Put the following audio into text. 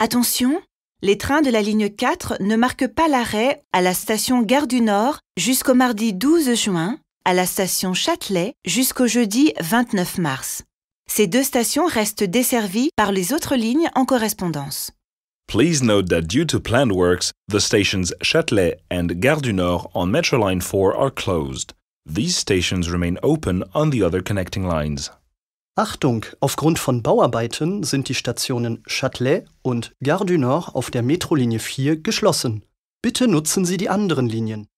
Attention, les trains de la ligne 4 ne marquent pas l'arrêt à la station Gare du Nord jusqu'au mardi 12 juin, à la station Châtelet jusqu'au jeudi 29 mars. Ces deux stations restent desservies par les autres lignes en correspondance. Please note that due to planned works, the stations Châtelet and Gare du Nord on Line 4 are closed. These stations remain open on the other connecting lines. Achtung! Aufgrund von Bauarbeiten sind die Stationen Châtelet und Gare du Nord auf der Metrolinie 4 geschlossen. Bitte nutzen Sie die anderen Linien.